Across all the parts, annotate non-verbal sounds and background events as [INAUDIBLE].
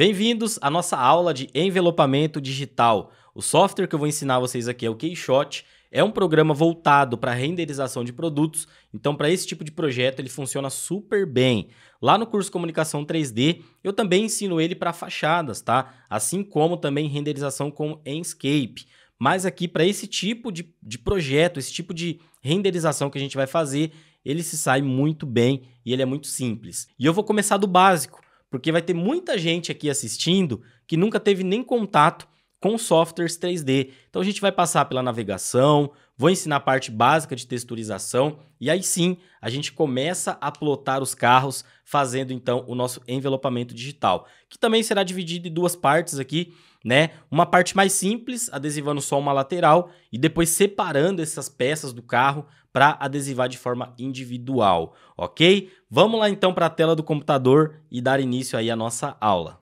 Bem-vindos à nossa aula de envelopamento digital. O software que eu vou ensinar vocês aqui é o Keyshot, é um programa voltado para renderização de produtos, então para esse tipo de projeto ele funciona super bem. Lá no curso Comunicação 3D, eu também ensino ele para fachadas, tá? Assim como também renderização com Enscape. Mas aqui para esse tipo de, de projeto, esse tipo de renderização que a gente vai fazer, ele se sai muito bem e ele é muito simples. E eu vou começar do básico. Porque vai ter muita gente aqui assistindo que nunca teve nem contato com softwares 3D. Então a gente vai passar pela navegação, vou ensinar a parte básica de texturização e aí sim a gente começa a plotar os carros fazendo então o nosso envelopamento digital, que também será dividido em duas partes aqui né? Uma parte mais simples, adesivando só uma lateral e depois separando essas peças do carro para adesivar de forma individual, ok? Vamos lá então para a tela do computador e dar início aí à nossa aula.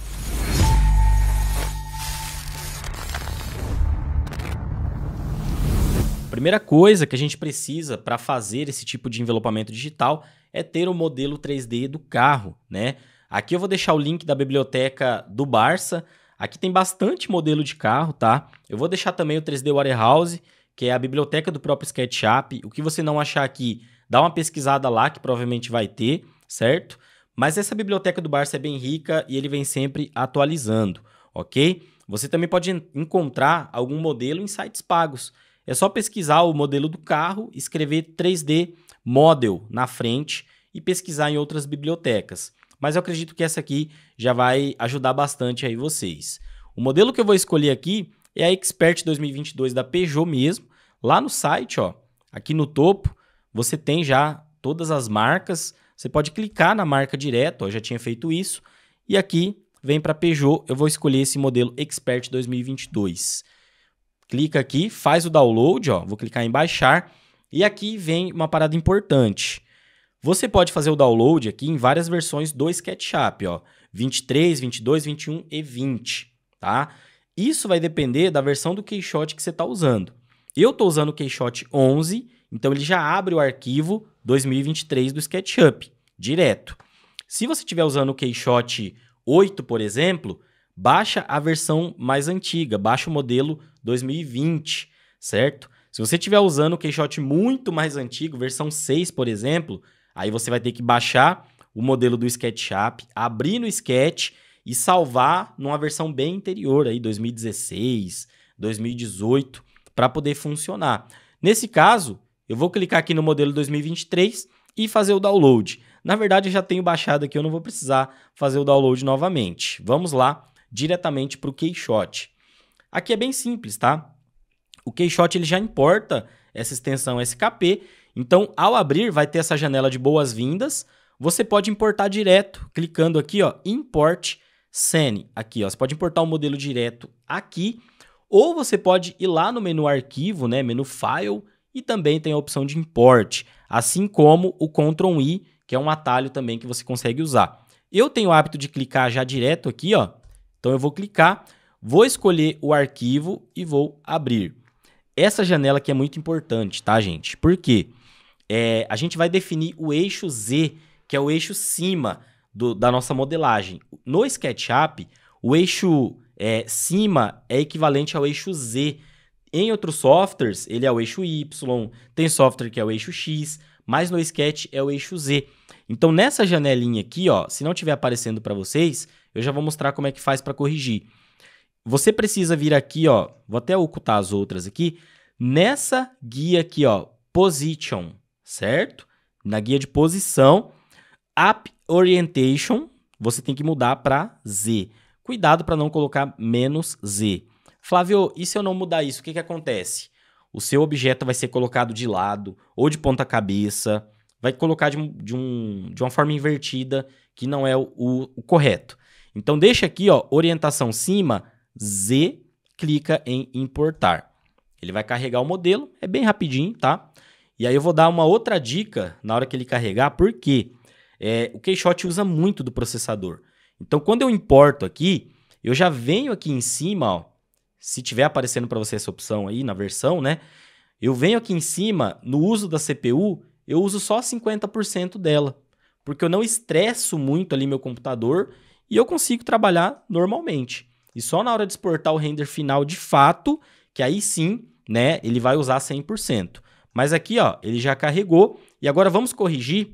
primeira coisa que a gente precisa para fazer esse tipo de envelopamento digital é ter o modelo 3D do carro, né? Aqui eu vou deixar o link da biblioteca do Barça. Aqui tem bastante modelo de carro, tá? Eu vou deixar também o 3D Warehouse, que é a biblioteca do próprio SketchUp. O que você não achar aqui, dá uma pesquisada lá, que provavelmente vai ter, certo? Mas essa biblioteca do Barça é bem rica e ele vem sempre atualizando, ok? Você também pode encontrar algum modelo em sites pagos. É só pesquisar o modelo do carro, escrever 3D Model na frente e pesquisar em outras bibliotecas. Mas eu acredito que essa aqui já vai ajudar bastante aí vocês. O modelo que eu vou escolher aqui é a Expert 2022 da Peugeot mesmo. Lá no site, ó, aqui no topo, você tem já todas as marcas. Você pode clicar na marca direto, ó, já tinha feito isso. E aqui vem para Peugeot, eu vou escolher esse modelo Expert 2022. Clica aqui, faz o download, ó, vou clicar em baixar. E aqui vem uma parada importante. Você pode fazer o download aqui em várias versões do SketchUp, ó, 23, 22, 21 e 20, tá? Isso vai depender da versão do Keyshot que você está usando. Eu estou usando o Keyshot 11, então ele já abre o arquivo 2023 do SketchUp, direto. Se você estiver usando o Keyshot 8, por exemplo, baixa a versão mais antiga, baixa o modelo 2020, certo? Se você estiver usando o Keyshot muito mais antigo, versão 6, por exemplo, Aí você vai ter que baixar o modelo do SketchUp, abrir no Sketch e salvar numa versão bem anterior, aí 2016, 2018, para poder funcionar. Nesse caso, eu vou clicar aqui no modelo 2023 e fazer o download. Na verdade, eu já tenho baixado aqui, eu não vou precisar fazer o download novamente. Vamos lá diretamente para o Keyshot. Aqui é bem simples, tá? O Keyshot ele já importa essa extensão SKP então, ao abrir, vai ter essa janela de boas-vindas. Você pode importar direto, clicando aqui, ó, import Sene. Aqui, ó, você pode importar o um modelo direto aqui, ou você pode ir lá no menu arquivo, né, menu file, e também tem a opção de import, assim como o Ctrl I, que é um atalho também que você consegue usar. Eu tenho o hábito de clicar já direto aqui, ó. Então eu vou clicar, vou escolher o arquivo e vou abrir. Essa janela aqui é muito importante, tá, gente? Por quê? Porque é, a gente vai definir o eixo Z, que é o eixo cima do, da nossa modelagem. No SketchUp, o eixo é, cima é equivalente ao eixo Z. Em outros softwares, ele é o eixo Y, tem software que é o eixo X, mas no Sketch é o eixo Z. Então, nessa janelinha aqui, ó, se não estiver aparecendo para vocês, eu já vou mostrar como é que faz para corrigir. Você precisa vir aqui, ó, vou até ocultar as outras aqui, nessa guia aqui, ó, Position certo? Na guia de posição, App Orientation, você tem que mudar para Z. Cuidado para não colocar menos Z. Flávio, e se eu não mudar isso, o que, que acontece? O seu objeto vai ser colocado de lado ou de ponta cabeça, vai colocar de, de um, de uma forma invertida, que não é o, o, o correto. Então deixa aqui, ó, orientação cima, Z, clica em importar. Ele vai carregar o modelo, é bem rapidinho, tá? E aí eu vou dar uma outra dica na hora que ele carregar, porque é, o Keyshot usa muito do processador. Então, quando eu importo aqui, eu já venho aqui em cima, ó, se tiver aparecendo para você essa opção aí na versão, né? Eu venho aqui em cima, no uso da CPU, eu uso só 50% dela, porque eu não estresso muito ali meu computador e eu consigo trabalhar normalmente. E só na hora de exportar o render final de fato, que aí sim, né, ele vai usar 100%. Mas aqui, ó, ele já carregou. E agora vamos corrigir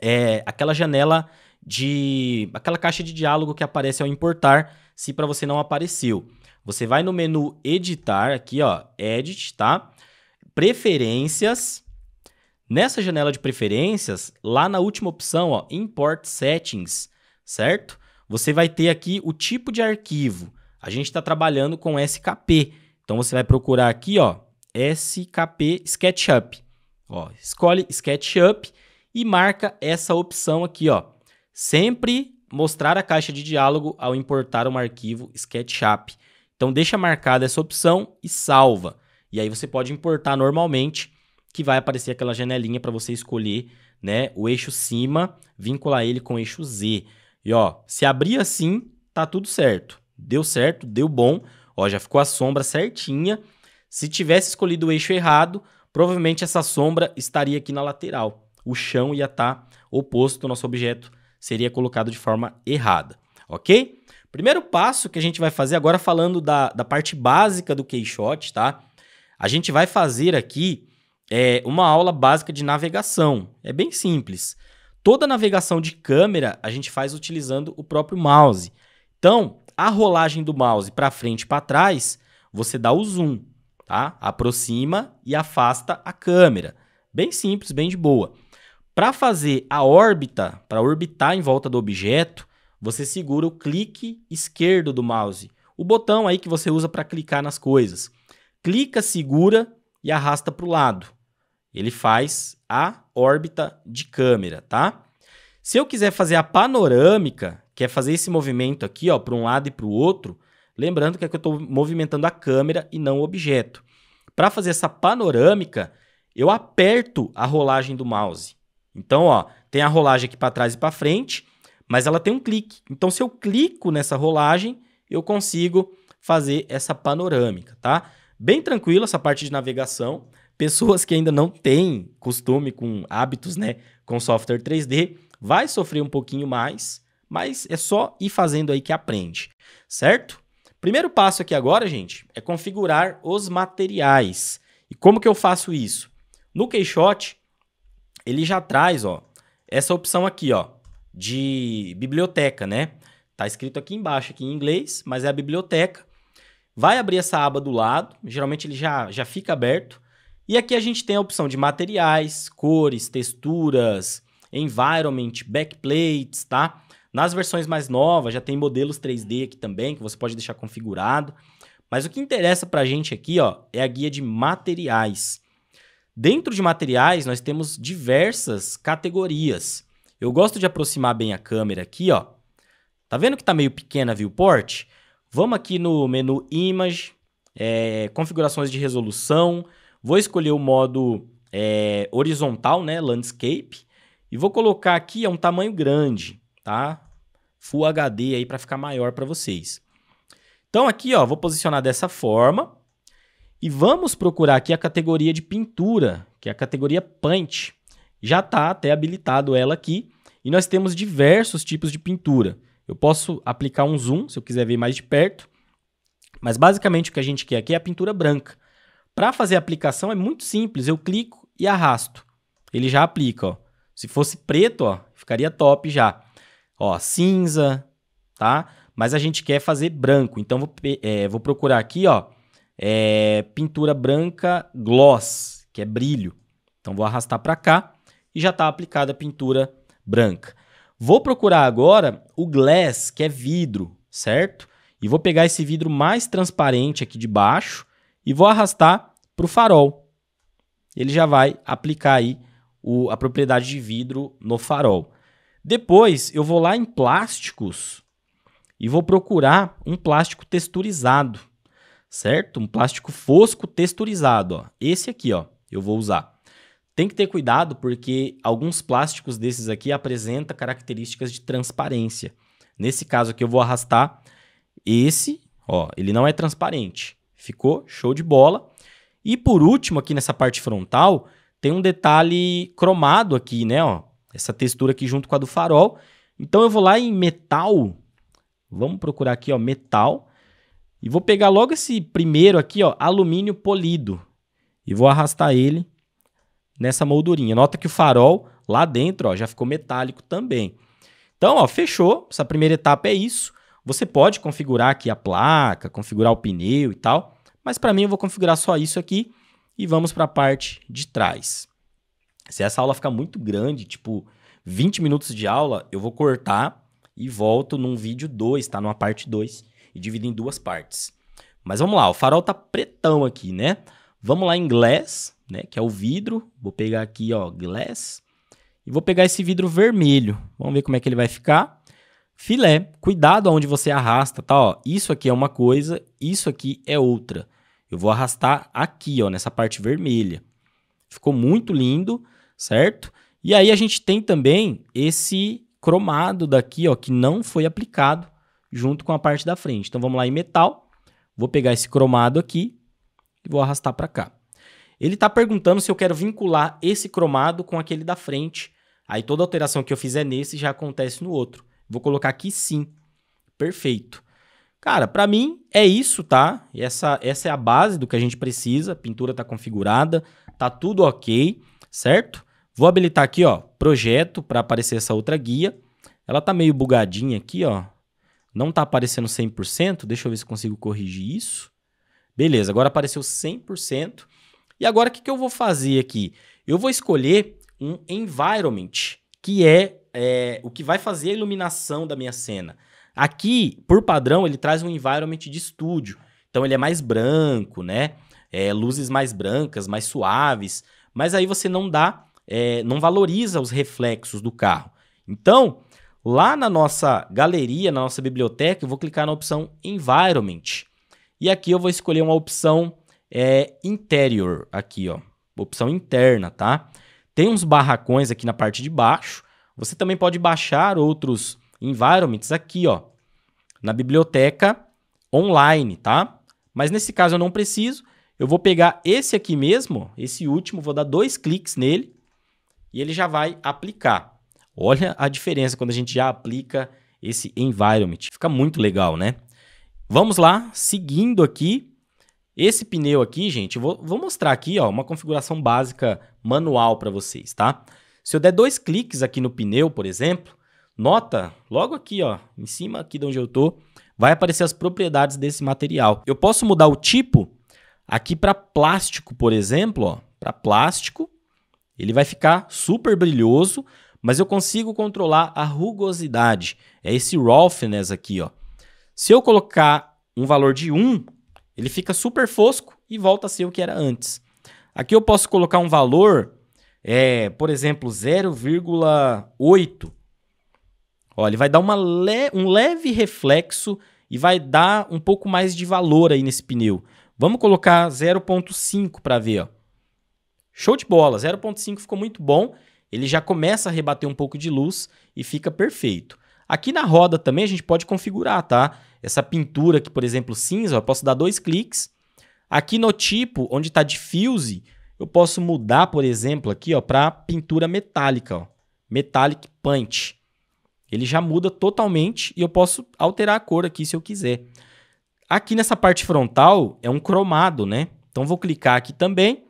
é, aquela janela de... aquela caixa de diálogo que aparece ao importar, se para você não apareceu. Você vai no menu editar, aqui, ó, edit, tá? Preferências... Nessa janela de preferências, lá na última opção, ó, Import Settings, certo? Você vai ter aqui o tipo de arquivo. A gente está trabalhando com SKP. Então você vai procurar aqui, ó, SKP SketchUp. Ó, escolhe SketchUp e marca essa opção aqui, ó. Sempre mostrar a caixa de diálogo ao importar um arquivo SketchUp. Então deixa marcada essa opção e salva. E aí você pode importar normalmente, que vai aparecer aquela janelinha para você escolher, né, o eixo cima, vincular ele com o eixo Z. E ó, se abrir assim, tá tudo certo. Deu certo, deu bom. Ó, já ficou a sombra certinha se tivesse escolhido o eixo errado, provavelmente essa sombra estaria aqui na lateral. O chão ia estar tá oposto, nosso objeto seria colocado de forma errada, ok? Primeiro passo que a gente vai fazer agora falando da, da parte básica do Keyshot, tá? A gente vai fazer aqui é, uma aula básica de navegação, é bem simples. Toda navegação de câmera a gente faz utilizando o próprio mouse. Então, a rolagem do mouse para frente e para trás, você dá o zoom tá? Aproxima e afasta a câmera. Bem simples, bem de boa. Para fazer a órbita, para orbitar em volta do objeto, você segura o clique esquerdo do mouse, o botão aí que você usa para clicar nas coisas. Clica, segura e arrasta para o lado. Ele faz a órbita de câmera, tá? Se eu quiser fazer a panorâmica, que é fazer esse movimento aqui, ó, para um lado e para o outro, Lembrando que aqui é eu estou movimentando a câmera e não o objeto. Para fazer essa panorâmica, eu aperto a rolagem do mouse. Então, ó, tem a rolagem aqui para trás e para frente, mas ela tem um clique. Então, se eu clico nessa rolagem, eu consigo fazer essa panorâmica, tá? Bem tranquilo essa parte de navegação. [LAUGHS] Pessoas que ainda não têm costume com hábitos, né, com software 3D, vai sofrer um pouquinho mais, mas é só ir fazendo aí que aprende, certo? Primeiro passo aqui agora, gente, é configurar os materiais. E como que eu faço isso? No Keyshot, ele já traz, ó, essa opção aqui, ó, de biblioteca, né? Tá escrito aqui embaixo, aqui em inglês, mas é a biblioteca. Vai abrir essa aba do lado, geralmente ele já, já fica aberto. E aqui a gente tem a opção de materiais, cores, texturas, environment, backplates, tá? Nas versões mais novas já tem modelos 3D aqui também, que você pode deixar configurado. Mas o que interessa para a gente aqui ó, é a guia de materiais. Dentro de materiais, nós temos diversas categorias. Eu gosto de aproximar bem a câmera aqui. ó. Tá vendo que está meio pequena a viewport? Vamos aqui no menu Image, é, configurações de resolução. Vou escolher o modo é, horizontal, né, Landscape. E vou colocar aqui é um tamanho grande, tá? Full HD aí para ficar maior para vocês. Então aqui, ó, vou posicionar dessa forma e vamos procurar aqui a categoria de pintura, que é a categoria Paint. Já está até habilitado ela aqui e nós temos diversos tipos de pintura. Eu posso aplicar um zoom se eu quiser ver mais de perto, mas basicamente o que a gente quer aqui é a pintura branca. Para fazer a aplicação é muito simples, eu clico e arrasto. Ele já aplica, ó. Se fosse preto, ó, ficaria top já. Ó, cinza, tá? Mas a gente quer fazer branco. Então, vou, é, vou procurar aqui, ó, é, pintura branca gloss, que é brilho. Então, vou arrastar para cá e já está aplicada a pintura branca. Vou procurar agora o glass, que é vidro, certo? E vou pegar esse vidro mais transparente aqui de baixo e vou arrastar para o farol. Ele já vai aplicar aí o, a propriedade de vidro no farol. Depois eu vou lá em plásticos e vou procurar um plástico texturizado, certo? Um plástico fosco texturizado, ó. Esse aqui, ó, eu vou usar. Tem que ter cuidado porque alguns plásticos desses aqui apresentam características de transparência. Nesse caso aqui eu vou arrastar esse, ó, ele não é transparente. Ficou show de bola. E por último aqui nessa parte frontal, tem um detalhe cromado aqui, né, ó, essa textura aqui junto com a do farol. Então eu vou lá em metal, vamos procurar aqui, ó, metal, e vou pegar logo esse primeiro aqui, ó, alumínio polido, e vou arrastar ele nessa moldurinha. Nota que o farol lá dentro, ó, já ficou metálico também. Então, ó, fechou, essa primeira etapa é isso. Você pode configurar aqui a placa, configurar o pneu e tal, mas para mim eu vou configurar só isso aqui e vamos para a parte de trás. Se essa aula ficar muito grande, tipo 20 minutos de aula, eu vou cortar e volto num vídeo 2, tá? Numa parte 2 e divido em duas partes. Mas vamos lá, o farol tá pretão aqui, né? Vamos lá em glass, né? Que é o vidro. Vou pegar aqui, ó, glass. E vou pegar esse vidro vermelho. Vamos ver como é que ele vai ficar. Filé, cuidado aonde você arrasta, tá? Ó, isso aqui é uma coisa, isso aqui é outra. Eu vou arrastar aqui, ó, nessa parte vermelha. Ficou muito lindo certo? E aí a gente tem também esse cromado daqui, ó, que não foi aplicado junto com a parte da frente. Então vamos lá em metal, vou pegar esse cromado aqui e vou arrastar para cá. Ele está perguntando se eu quero vincular esse cromado com aquele da frente. Aí toda alteração que eu fizer nesse já acontece no outro. Vou colocar aqui sim. Perfeito. Cara, para mim é isso, tá? Essa, essa é a base do que a gente precisa. A pintura está configurada, tá tudo ok, certo? Vou habilitar aqui, ó, projeto para aparecer essa outra guia. Ela tá meio bugadinha aqui, ó. Não tá aparecendo 100%, deixa eu ver se consigo corrigir isso. Beleza, agora apareceu 100%. E agora o que, que eu vou fazer aqui? Eu vou escolher um environment, que é, é o que vai fazer a iluminação da minha cena. Aqui, por padrão, ele traz um environment de estúdio. Então ele é mais branco, né? É, luzes mais brancas, mais suaves. Mas aí você não dá é, não valoriza os reflexos do carro. Então, lá na nossa galeria, na nossa biblioteca, eu vou clicar na opção Environment. E aqui eu vou escolher uma opção é, Interior, aqui, ó. Opção interna, tá? Tem uns barracões aqui na parte de baixo. Você também pode baixar outros environments aqui, ó, na biblioteca online, tá? Mas nesse caso eu não preciso. Eu vou pegar esse aqui mesmo, esse último, vou dar dois cliques nele e ele já vai aplicar. Olha a diferença quando a gente já aplica esse environment. Fica muito legal, né? Vamos lá, seguindo aqui. Esse pneu aqui, gente, vou, vou mostrar aqui ó, uma configuração básica manual para vocês, tá? Se eu der dois cliques aqui no pneu, por exemplo, nota logo aqui, ó, em cima aqui de onde eu tô, vai aparecer as propriedades desse material. Eu posso mudar o tipo aqui para plástico, por exemplo, ó, para plástico, ele vai ficar super brilhoso, mas eu consigo controlar a rugosidade. É esse roughness aqui, ó. Se eu colocar um valor de 1, ele fica super fosco e volta a ser o que era antes. Aqui eu posso colocar um valor, é, por exemplo, 0,8. Ó, ele vai dar uma le um leve reflexo e vai dar um pouco mais de valor aí nesse pneu. Vamos colocar 0,5 para ver, ó. Show de bola, 0.5 ficou muito bom, ele já começa a rebater um pouco de luz e fica perfeito. Aqui na roda também a gente pode configurar, tá? Essa pintura aqui, por exemplo, cinza, eu posso dar dois cliques. Aqui no tipo, onde está diffuse, eu posso mudar, por exemplo, aqui para pintura metálica, ó, Metallic Punch. Ele já muda totalmente e eu posso alterar a cor aqui se eu quiser. Aqui nessa parte frontal é um cromado, né? Então vou clicar aqui também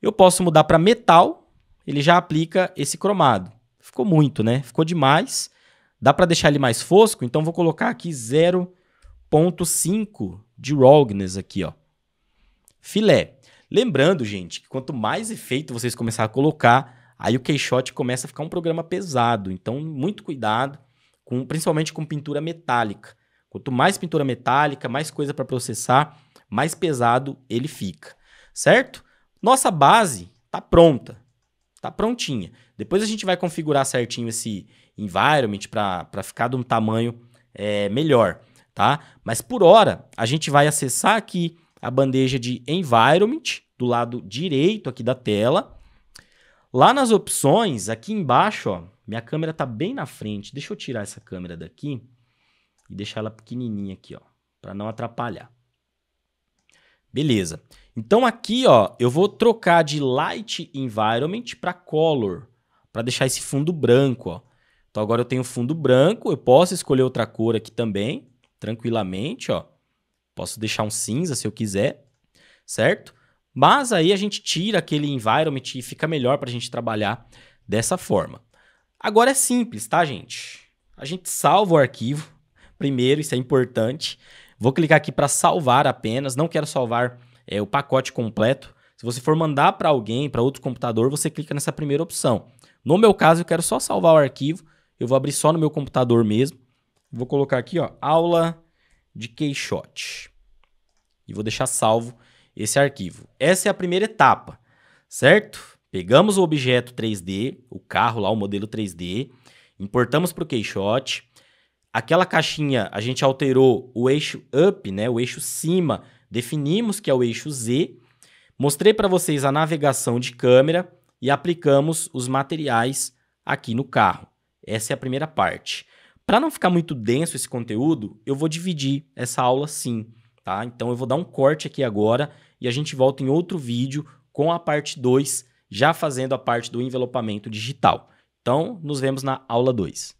eu posso mudar para metal, ele já aplica esse cromado. Ficou muito, né? Ficou demais. Dá para deixar ele mais fosco, então vou colocar aqui 0.5 de rognes aqui, ó. Filé. Lembrando, gente, que quanto mais efeito vocês começarem a colocar, aí o queixote começa a ficar um programa pesado. Então, muito cuidado, com, principalmente com pintura metálica. Quanto mais pintura metálica, mais coisa para processar, mais pesado ele fica, certo? Nossa base está pronta, está prontinha. Depois a gente vai configurar certinho esse environment para ficar de um tamanho é, melhor, tá? Mas por hora, a gente vai acessar aqui a bandeja de environment do lado direito aqui da tela. Lá nas opções, aqui embaixo, ó, minha câmera está bem na frente. Deixa eu tirar essa câmera daqui e deixar ela pequenininha aqui, ó, para não atrapalhar. Beleza. Então aqui, ó, eu vou trocar de Light Environment para Color, para deixar esse fundo branco, ó. Então agora eu tenho fundo branco, eu posso escolher outra cor aqui também, tranquilamente, ó. Posso deixar um cinza se eu quiser, certo? Mas aí a gente tira aquele environment e fica melhor para a gente trabalhar dessa forma. Agora é simples, tá, gente? A gente salva o arquivo primeiro, isso é importante. Vou clicar aqui para salvar apenas, não quero salvar é, o pacote completo. Se você for mandar para alguém, para outro computador, você clica nessa primeira opção. No meu caso, eu quero só salvar o arquivo, eu vou abrir só no meu computador mesmo. Vou colocar aqui, ó, aula de Keyshot. E vou deixar salvo esse arquivo. Essa é a primeira etapa, certo? Pegamos o objeto 3D, o carro lá, o modelo 3D, importamos para o Keyshot, Aquela caixinha, a gente alterou o eixo up, né, o eixo cima, definimos que é o eixo Z. Mostrei para vocês a navegação de câmera e aplicamos os materiais aqui no carro. Essa é a primeira parte. Para não ficar muito denso esse conteúdo, eu vou dividir essa aula sim, tá? Então eu vou dar um corte aqui agora e a gente volta em outro vídeo com a parte 2, já fazendo a parte do envelopamento digital. Então, nos vemos na aula 2.